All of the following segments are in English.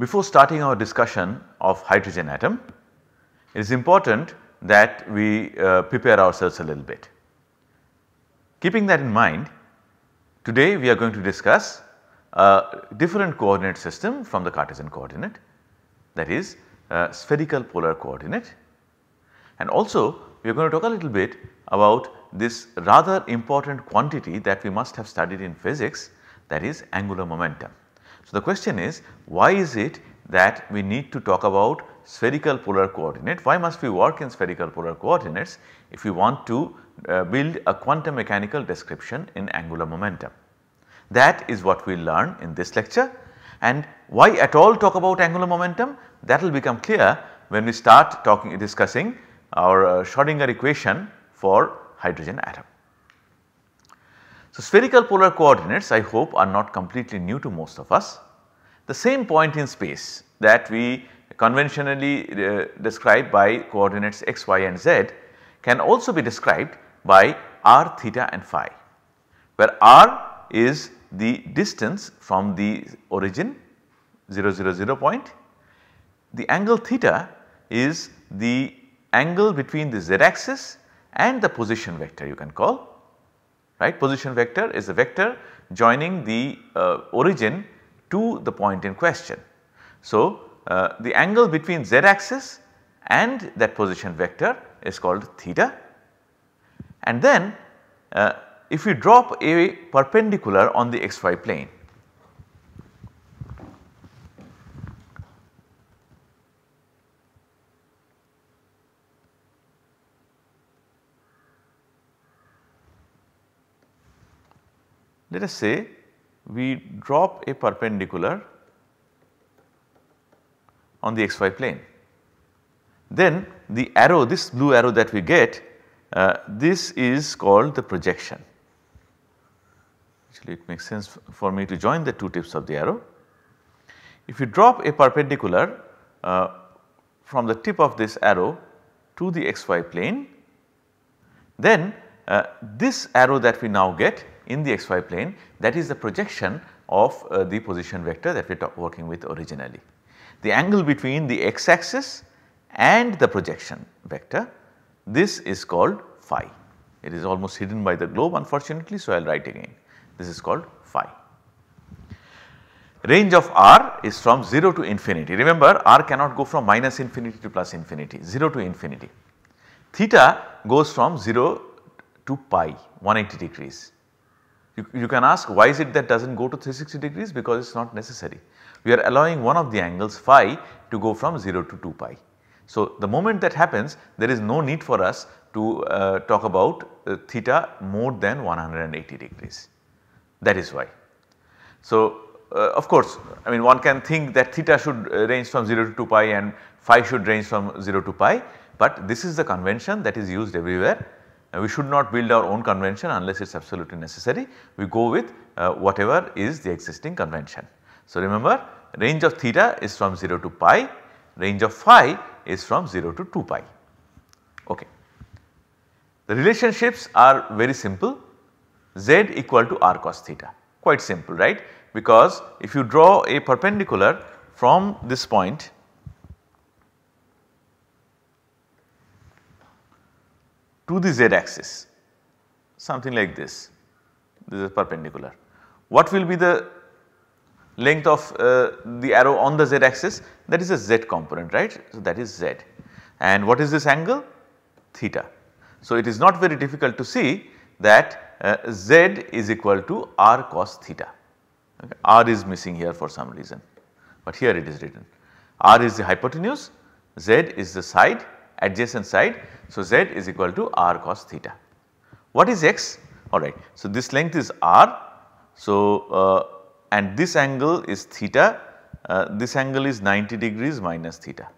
Before starting our discussion of hydrogen atom, it is important that we uh, prepare ourselves a little bit. Keeping that in mind, today we are going to discuss a different coordinate system from the Cartesian coordinate that is spherical polar coordinate and also we are going to talk a little bit about this rather important quantity that we must have studied in physics that is angular momentum. So, the question is why is it that we need to talk about spherical polar coordinate? Why must we work in spherical polar coordinates if we want to uh, build a quantum mechanical description in angular momentum? That is what we learn in this lecture and why at all talk about angular momentum that will become clear when we start talking discussing our uh, Schrodinger equation for hydrogen atom. So, spherical polar coordinates I hope are not completely new to most of us. The same point in space that we conventionally uh, describe by coordinates x, y and z can also be described by r, theta and phi where r is the distance from the origin 0, 0, 0 point. The angle theta is the angle between the z axis and the position vector you can call right. Position vector is a vector joining the uh, origin to the point in question. So, uh, the angle between z axis and that position vector is called theta and then uh, if you drop a perpendicular on the xy plane Let us say we drop a perpendicular on the xy plane. Then the arrow, this blue arrow that we get, uh, this is called the projection. Actually it makes sense for me to join the two tips of the arrow. If you drop a perpendicular uh, from the tip of this arrow to the xy plane, then uh, this arrow that we now get in the xy plane that is the projection of uh, the position vector that we are working with originally. The angle between the x axis and the projection vector this is called phi. It is almost hidden by the globe unfortunately so I will write again this is called phi. Range of r is from 0 to infinity remember r cannot go from minus infinity to plus infinity 0 to infinity. Theta goes from 0 to pi 180 degrees you, you can ask why is it that does not go to 360 degrees because it is not necessary. We are allowing one of the angles phi to go from 0 to 2 pi. So, the moment that happens there is no need for us to uh, talk about uh, theta more than 180 degrees that is why. So, uh, of course, I mean one can think that theta should uh, range from 0 to 2 pi and phi should range from 0 to pi, but this is the convention that is used everywhere we should not build our own convention unless it is absolutely necessary. We go with uh, whatever is the existing convention. So, remember range of theta is from 0 to pi, range of phi is from 0 to 2 pi. Okay. The relationships are very simple z equal to r cos theta quite simple right because if you draw a perpendicular from this point to the z axis something like this, this is perpendicular. What will be the length of uh, the arrow on the z axis? That is a z component right, so that is z and what is this angle? Theta. So, it is not very difficult to see that uh, z is equal to r cos theta, okay. r is missing here for some reason, but here it is written. r is the hypotenuse, z is the side adjacent side. So, z is equal to r cos theta. What is x? Alright. So, this length is r. So, uh, and this angle is theta. Uh, this angle is 90 degrees minus theta.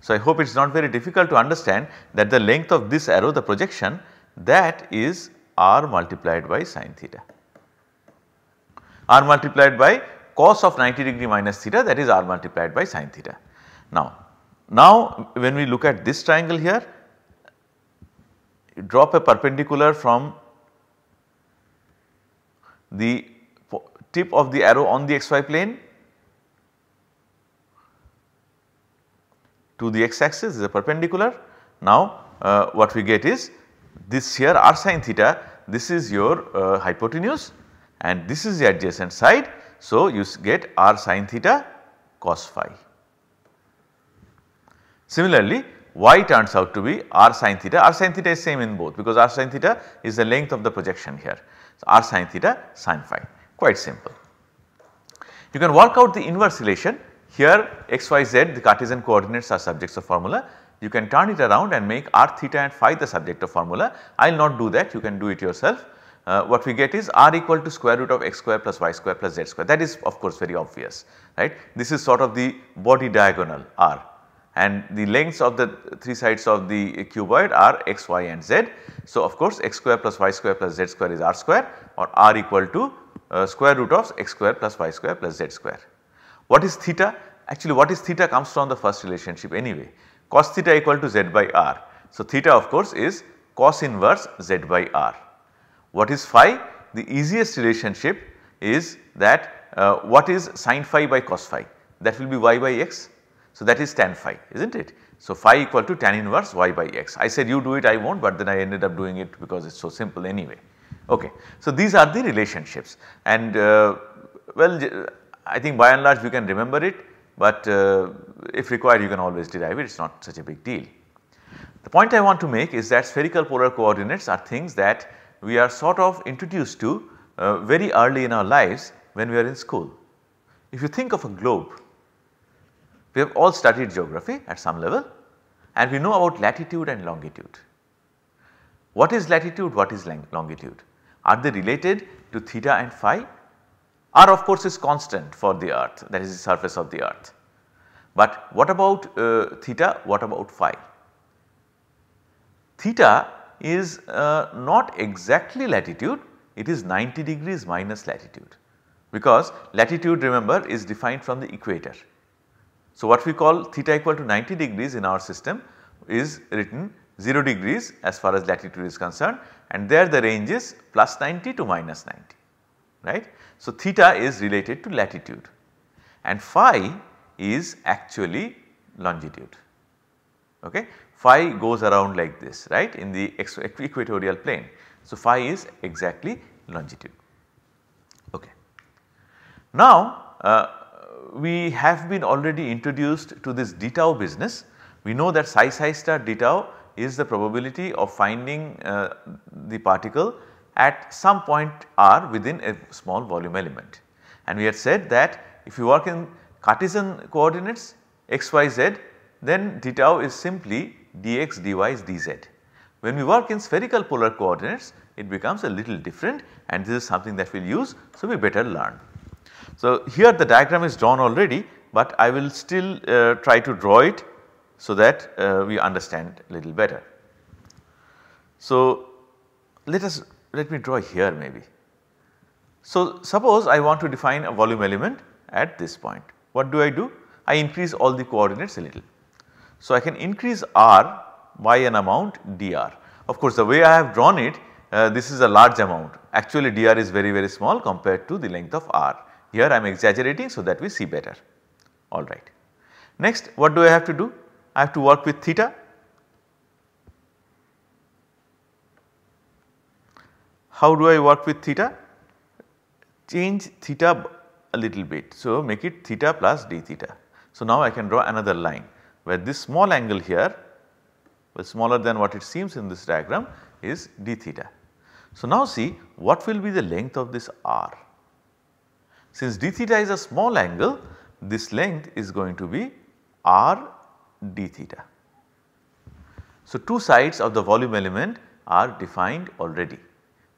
So, I hope it is not very difficult to understand that the length of this arrow the projection that is r multiplied by sine theta. r multiplied by cos of 90 degree minus theta that is r multiplied by sine theta. Now, now when we look at this triangle here, drop a perpendicular from the tip of the arrow on the xy plane to the x axis is a perpendicular. Now uh, what we get is this here r sine theta this is your uh, hypotenuse and this is the adjacent side. So you get r sine theta cos phi. Similarly, y turns out to be r sine theta, r sine theta is same in both because r sine theta is the length of the projection here. So, r sine theta sine phi quite simple. You can work out the inverse relation here x, y, z the Cartesian coordinates are subjects of formula. You can turn it around and make r theta and phi the subject of formula. I will not do that you can do it yourself. Uh, what we get is r equal to square root of x square plus y square plus z square that is of course very obvious right. This is sort of the body diagonal r and the lengths of the three sides of the cuboid are x, y and z. So, of course x square plus y square plus z square is r square or r equal to uh, square root of x square plus y square plus z square. What is theta? Actually what is theta comes from the first relationship anyway cos theta equal to z by r. So, theta of course is cos inverse z by r. What is phi? The easiest relationship is that uh, what is sine phi by cos phi that will be y by x so, that is tan phi is not it. So, phi equal to tan inverse y by x. I said you do it I won't but then I ended up doing it because it is so simple anyway. Okay. So, these are the relationships and uh, well I think by and large you can remember it but uh, if required you can always derive it it is not such a big deal. The point I want to make is that spherical polar coordinates are things that we are sort of introduced to uh, very early in our lives when we are in school. If you think of a globe we have all studied geography at some level and we know about latitude and longitude. What is latitude, what is longitude? Are they related to theta and phi? R of course is constant for the earth that is the surface of the earth. But what about uh, theta, what about phi? Theta is uh, not exactly latitude, it is 90 degrees minus latitude because latitude remember is defined from the equator so, what we call theta equal to 90 degrees in our system is written 0 degrees as far as latitude is concerned and there the range is plus 90 to minus 90 right. So, theta is related to latitude and phi is actually longitude okay. Phi goes around like this right in the equatorial plane. So, phi is exactly longitude okay. Now, uh, we have been already introduced to this d tau business. We know that psi psi star d tau is the probability of finding uh, the particle at some point r within a small volume element. And we had said that if you work in Cartesian coordinates x, y, z then d tau is simply dx, dy, dz. When we work in spherical polar coordinates it becomes a little different and this is something that we will use so we better learn. So, here the diagram is drawn already, but I will still uh, try to draw it so that uh, we understand a little better. So, let us let me draw here maybe. So, suppose I want to define a volume element at this point. What do I do? I increase all the coordinates a little. So, I can increase r by an amount dr. Of course, the way I have drawn it uh, this is a large amount actually dr is very very small compared to the length of r. Here I am exaggerating so that we see better alright. Next what do I have to do? I have to work with theta. How do I work with theta? Change theta a little bit. So, make it theta plus d theta. So, now I can draw another line where this small angle here well smaller than what it seems in this diagram is d theta. So, now see what will be the length of this r. Since d theta is a small angle, this length is going to be r d theta. So, two sides of the volume element are defined already.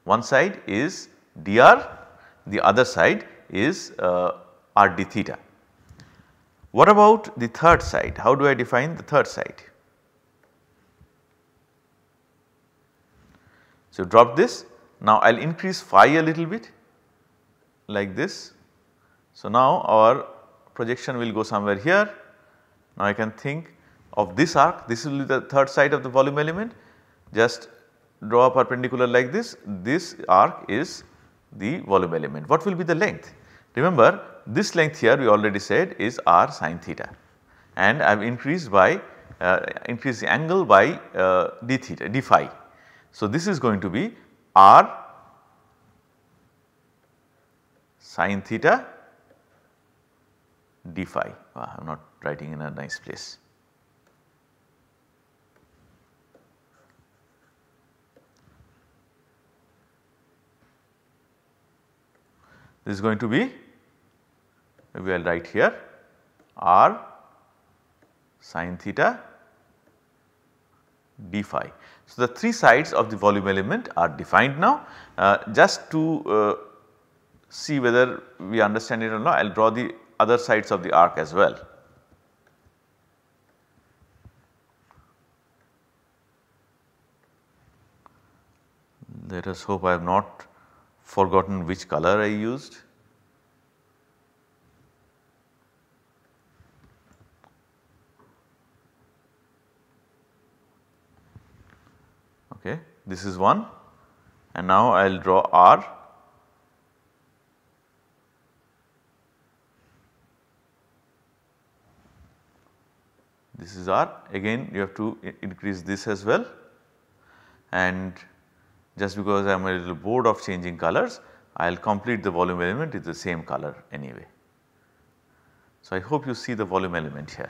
One side is dr, the other side is uh, r d theta. What about the third side? How do I define the third side? So, drop this. Now, I will increase phi a little bit like this so, now our projection will go somewhere here. Now, I can think of this arc, this will be the third side of the volume element. Just draw a perpendicular like this, this arc is the volume element. What will be the length? Remember this length here we already said is r sine theta and I have increased by uh, increased the angle by uh, d theta d phi. So, this is going to be r sine theta d phi. Uh, I am not writing in a nice place. This is going to be we will write here r sine theta d phi. So, the three sides of the volume element are defined now. Uh, just to uh, see whether we understand it or not, I will draw the other sides of the arc as well. Let us hope I have not forgotten which color I used. Okay, this is one and now I will draw R this is R again you have to increase this as well and just because I am a little bored of changing colors I will complete the volume element with the same color anyway. So, I hope you see the volume element here.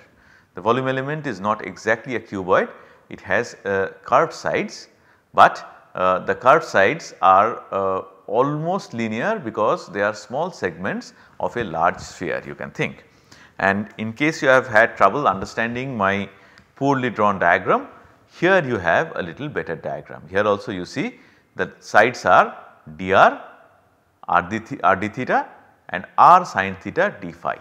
The volume element is not exactly a cuboid it has uh, curved sides but uh, the curved sides are uh, almost linear because they are small segments of a large sphere you can think. And in case you have had trouble understanding my poorly drawn diagram, here you have a little better diagram. Here also you see the sides are dr, r d, r d theta and r sine theta d phi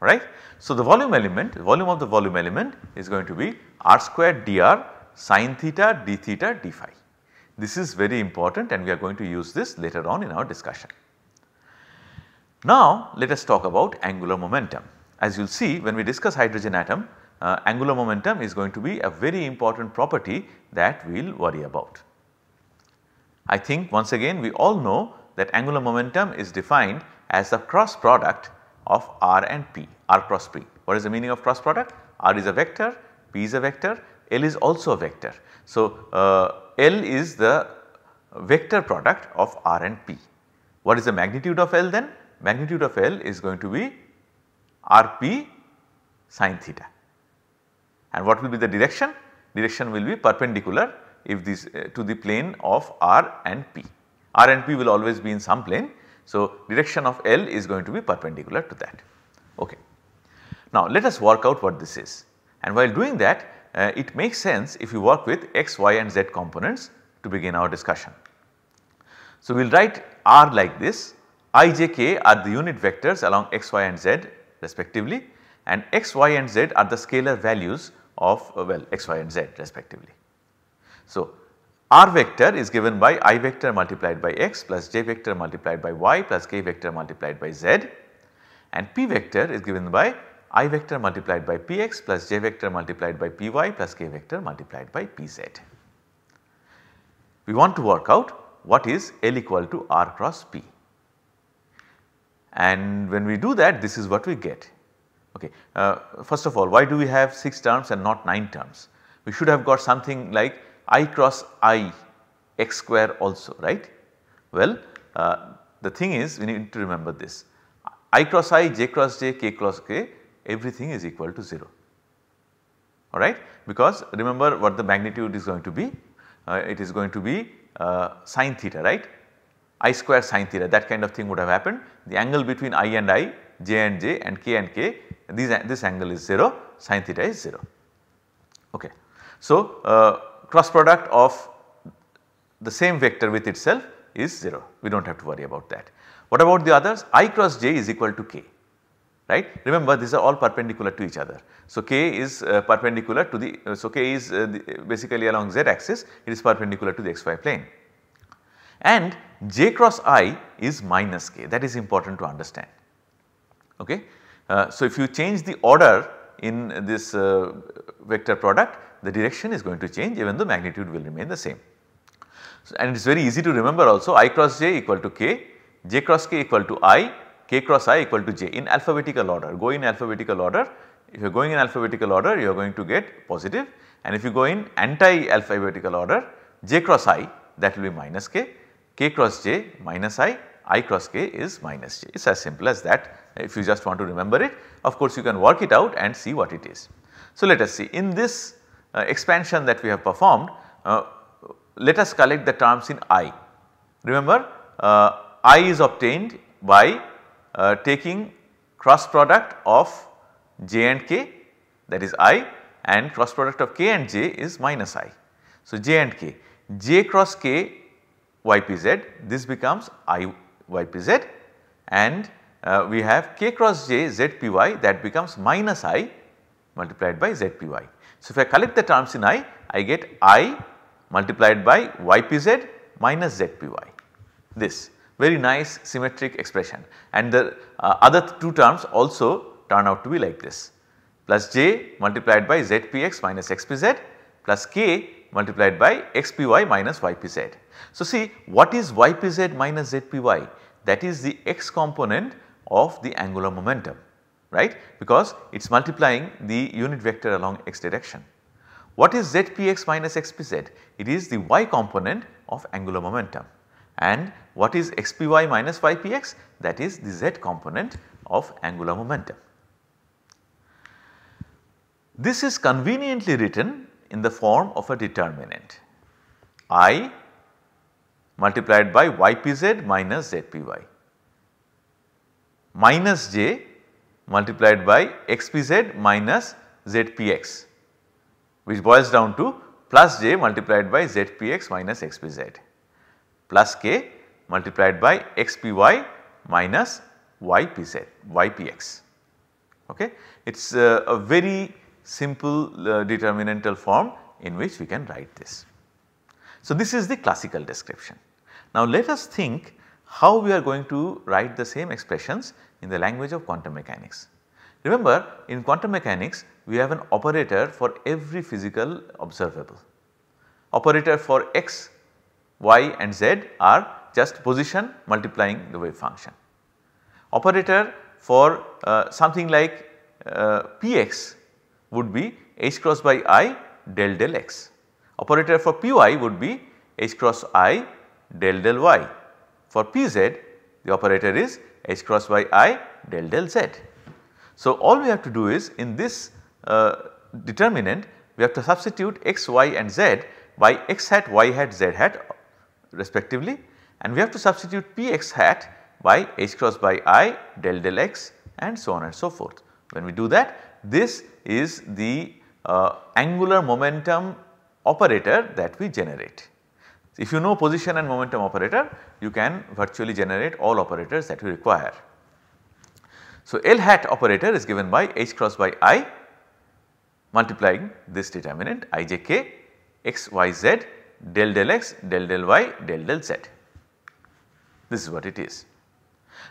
right. So, the volume element volume of the volume element is going to be r square dr sine theta d theta d phi. This is very important and we are going to use this later on in our discussion. Now let us talk about angular momentum. As you will see when we discuss hydrogen atom, uh, angular momentum is going to be a very important property that we will worry about. I think once again we all know that angular momentum is defined as the cross product of r and p, r cross p. What is the meaning of cross product? r is a vector, p is a vector, l is also a vector. So, uh, l is the vector product of r and p. What is the magnitude of l then? magnitude of L is going to be Rp sine theta. And what will be the direction? Direction will be perpendicular if this uh, to the plane of R and P. R and P will always be in some plane. So, direction of L is going to be perpendicular to that. Okay. Now, let us work out what this is and while doing that uh, it makes sense if you work with x, y and z components to begin our discussion. So, we will write R like this i, j, k are the unit vectors along x, y and z respectively and x, y and z are the scalar values of uh, well x, y and z respectively. So, r vector is given by i vector multiplied by x plus j vector multiplied by y plus k vector multiplied by z and p vector is given by i vector multiplied by px plus j vector multiplied by py plus k vector multiplied by pz. We want to work out what is L equal to r cross p and when we do that this is what we get. Okay. Uh, first of all why do we have 6 terms and not 9 terms? We should have got something like i cross i x square also right. Well uh, the thing is we need to remember this i cross i, j cross j, k cross k everything is equal to 0 alright because remember what the magnitude is going to be uh, it is going to be uh, sine theta right i square sine theta that kind of thing would have happened. The angle between i and i, j and j and k and k these, this angle is 0 sine theta is 0. Okay. So, uh, cross product of the same vector with itself is 0 we do not have to worry about that. What about the others i cross j is equal to k right remember these are all perpendicular to each other. So, k is uh, perpendicular to the uh, so k is uh, the, basically along z axis it is perpendicular to the xy plane and j cross i is minus k that is important to understand. Okay. Uh, so, if you change the order in this uh, vector product the direction is going to change even though magnitude will remain the same. So, and it is very easy to remember also i cross j equal to k, j cross k equal to i, k cross i equal to j in alphabetical order. Go in alphabetical order if you are going in alphabetical order you are going to get positive and if you go in anti alphabetical order j cross i that will be minus k k cross j minus i, i cross k is minus j. It is as simple as that if you just want to remember it. Of course, you can work it out and see what it is. So, let us see in this uh, expansion that we have performed, uh, let us collect the terms in i. Remember uh, i is obtained by uh, taking cross product of j and k that is i and cross product of k and j is minus i. So, j and k, j cross k ypz, this becomes i Y P Z, and uh, we have k cross j zpy that becomes minus i multiplied by zpy. So, if I collect the terms in i, I get i multiplied by ypz minus zpy this very nice symmetric expression and the uh, other two terms also turn out to be like this plus j multiplied by zpx minus xpz plus k multiplied by xpy minus ypz. So, see what is ypz minus zpy? That is the x component of the angular momentum right because it is multiplying the unit vector along x direction. What is zpx minus xpz? It is the y component of angular momentum and what is xpy minus ypx? That is the z component of angular momentum. This is conveniently written in the form of a determinant i multiplied by ypz minus zpy minus j multiplied by xpz minus zpx which boils down to plus j multiplied by zpx minus xpz plus k multiplied by xpy minus ypz ypx. Okay. It is uh, a very simple uh, determinantal form in which we can write this. So, this is the classical description. Now, let us think how we are going to write the same expressions in the language of quantum mechanics. Remember in quantum mechanics we have an operator for every physical observable. Operator for x, y and z are just position multiplying the wave function. Operator for uh, something like uh, px would be h cross by i del del x. Operator for py would be h cross i del del y. For pz the operator is h cross by i del del z. So, all we have to do is in this uh, determinant we have to substitute x, y and z by x hat, y hat, z hat respectively and we have to substitute p x hat by h cross by i del del x and so on and so forth. When we do that this is the uh, angular momentum operator that we generate. If you know position and momentum operator, you can virtually generate all operators that you require. So, L hat operator is given by h cross by i multiplying this determinant i j k x y z del del x del del y del del z. This is what it is.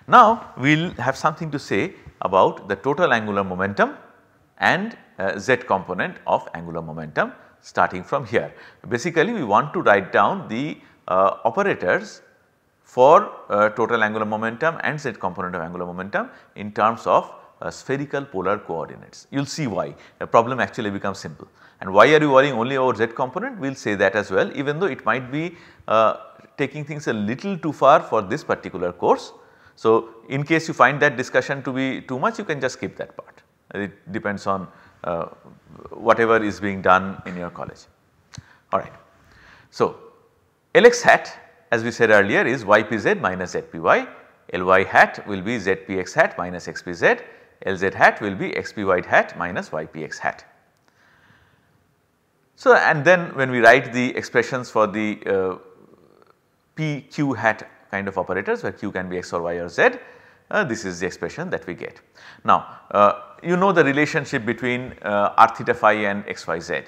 Now, we will have something to say about the total angular momentum and uh, z component of angular momentum starting from here. Basically we want to write down the uh, operators for uh, total angular momentum and z component of angular momentum in terms of uh, spherical polar coordinates. You will see why the problem actually becomes simple and why are you worrying only over z component we will say that as well even though it might be uh, taking things a little too far for this particular course. So, in case you find that discussion to be too much you can just skip that part. It depends on uh, whatever is being done in your college. Alright. So, Lx hat as we said earlier is ypz minus zpy, Ly hat will be zpx hat minus xpz, Lz hat will be xpy hat minus ypx hat. So, and then when we write the expressions for the uh, p q hat kind of operators where q can be x or y or z, uh, this is the expression that we get. Now, uh, you know the relationship between uh, r theta phi and x y z.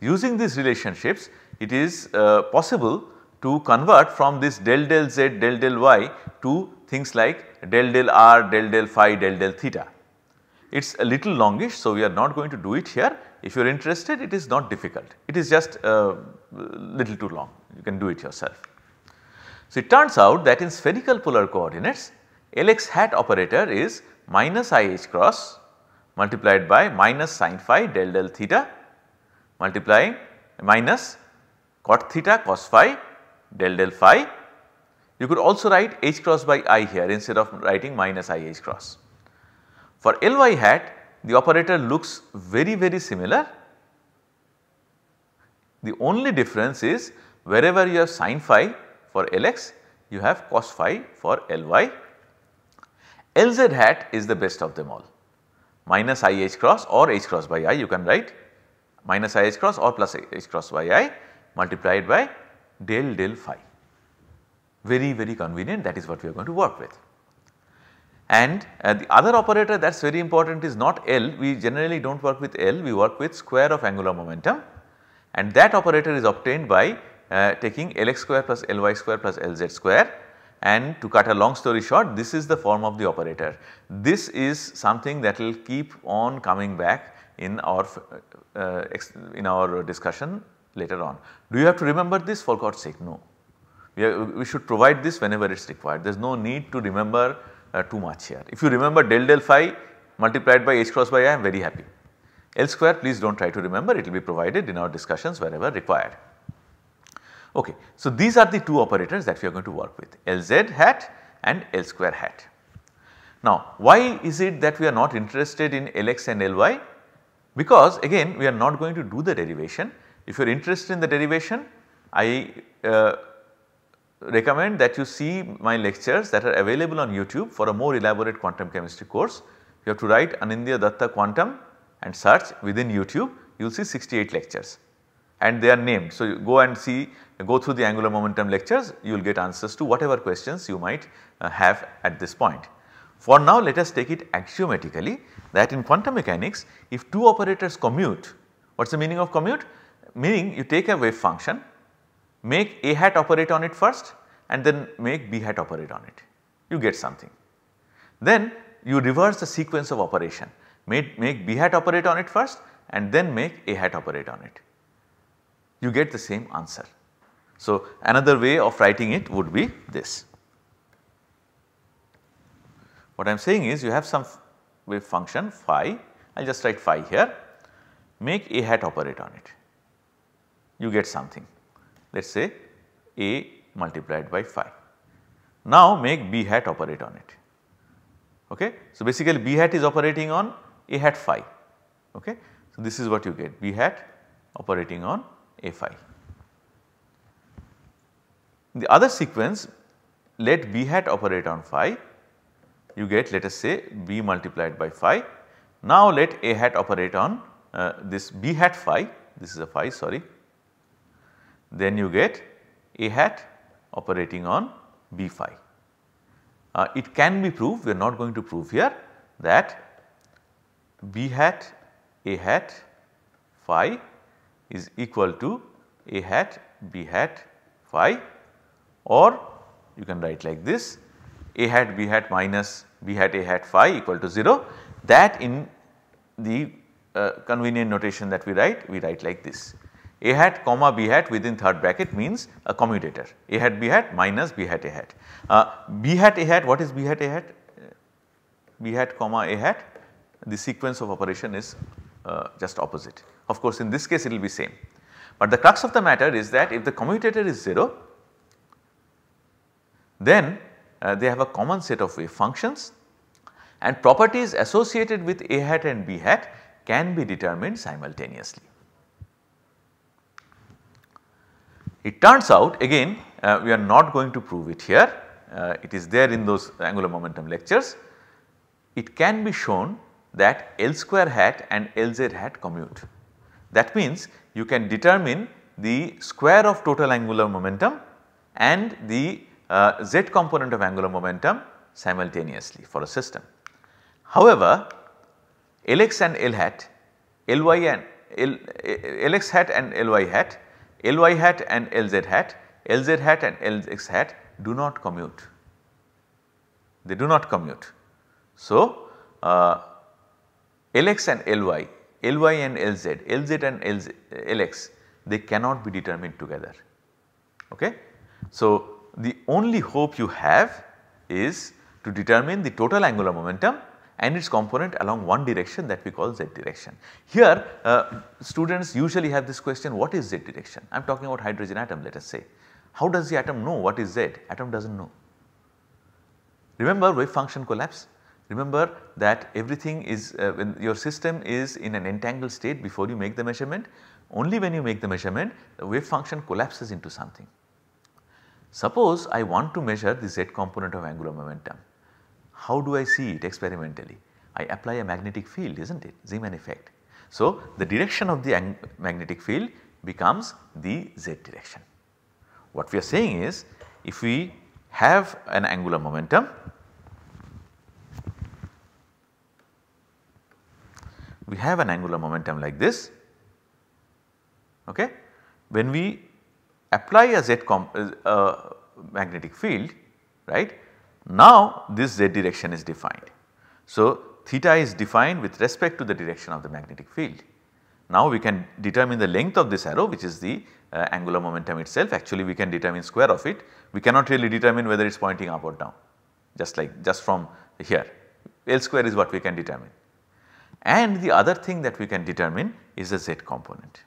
Using these relationships it is uh, possible to convert from this del del z del del y to things like del del r del del phi del del theta. It is a little longish so we are not going to do it here if you are interested it is not difficult it is just uh, little too long you can do it yourself. So, it turns out that in spherical polar coordinates Lx hat operator is minus i h cross multiplied by minus sine phi del del theta multiplying minus cot theta cos phi del del phi. You could also write h cross by i here instead of writing minus i h cross. For Ly hat the operator looks very very similar. The only difference is wherever you have sine phi for Lx you have cos phi for Ly. Lz hat is the best of them all minus i h cross or h cross by i you can write minus i h cross or plus h cross by i multiplied by del del phi. Very very convenient that is what we are going to work with. And uh, the other operator that is very important is not L we generally do not work with L we work with square of angular momentum and that operator is obtained by uh, taking Lx square plus Ly square plus Lz square and to cut a long story short this is the form of the operator. This is something that will keep on coming back in our uh, uh in our discussion later on. Do you have to remember this for God's sake? No. We, we should provide this whenever it is required. There is no need to remember uh, too much here. If you remember del del phi multiplied by h cross by i I am very happy. Elsewhere please do not try to remember it will be provided in our discussions wherever required. Okay. So, these are the two operators that we are going to work with Lz hat and L square hat. Now, why is it that we are not interested in Lx and Ly? Because again we are not going to do the derivation. If you are interested in the derivation, I uh, recommend that you see my lectures that are available on YouTube for a more elaborate quantum chemistry course. You have to write Anindya Datta quantum and search within YouTube, you will see 68 lectures and they are named. So, you go and see go through the angular momentum lectures you will get answers to whatever questions you might uh, have at this point. For now let us take it axiomatically that in quantum mechanics if two operators commute what is the meaning of commute? Meaning you take a wave function make a hat operate on it first and then make b hat operate on it you get something. Then you reverse the sequence of operation make, make b hat operate on it first and then make a hat operate on it you get the same answer. So, another way of writing it would be this. What I am saying is you have some wave function phi, I will just write phi here, make a hat operate on it, you get something let us say a multiplied by phi. Now make b hat operate on it. Okay. So basically b hat is operating on a hat phi. Okay. So this is what you get b hat operating on a phi. The other sequence let b hat operate on phi you get let us say b multiplied by phi. Now let a hat operate on uh, this b hat phi this is a phi sorry then you get a hat operating on b phi. Uh, it can be proved we are not going to prove here that b hat a hat phi is equal to a hat b hat phi or you can write like this a hat b hat minus b hat a hat phi equal to 0 that in the uh, convenient notation that we write we write like this a hat comma b hat within third bracket means a commutator a hat b hat minus b hat a hat. Uh, b hat a hat what is b hat a hat? b hat comma a hat the sequence of operation is uh, just opposite. Of course in this case it will be same but the crux of the matter is that if the commutator is 0 then uh, they have a common set of wave functions and properties associated with A hat and B hat can be determined simultaneously. It turns out again uh, we are not going to prove it here, uh, it is there in those angular momentum lectures. It can be shown that L square hat and Lz hat commute. That means you can determine the square of total angular momentum and the uh, z component of angular momentum simultaneously for a system. However, Lx and L hat, Ly and L, Lx hat and Ly hat, Ly hat and Lz hat, Lz hat and Lx hat do not commute. They do not commute. So, uh, Lx and Ly, Ly and Lz, Lz and Lz, Lx they cannot be determined together. Okay? So, the only hope you have is to determine the total angular momentum and its component along one direction that we call z direction. Here uh, students usually have this question what is z direction? I am talking about hydrogen atom let us say. How does the atom know what is z? Atom does not know. Remember wave function collapse? Remember that everything is uh, when your system is in an entangled state before you make the measurement. Only when you make the measurement the wave function collapses into something. Suppose I want to measure the z component of angular momentum. How do I see it experimentally? I apply a magnetic field is not it Zeeman effect. So, the direction of the magnetic field becomes the z direction. What we are saying is if we have an angular momentum we have an angular momentum like this okay when we apply a z uh, magnetic field right now this z direction is defined. So, theta is defined with respect to the direction of the magnetic field. Now we can determine the length of this arrow which is the uh, angular momentum itself actually we can determine square of it we cannot really determine whether it is pointing up or down just like just from here L square is what we can determine. And the other thing that we can determine is the z component.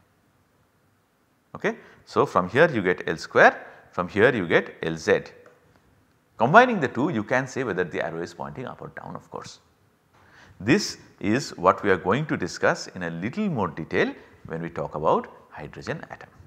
Okay. So, from here you get L square, from here you get Lz. Combining the two you can say whether the arrow is pointing up or down of course. This is what we are going to discuss in a little more detail when we talk about hydrogen atom.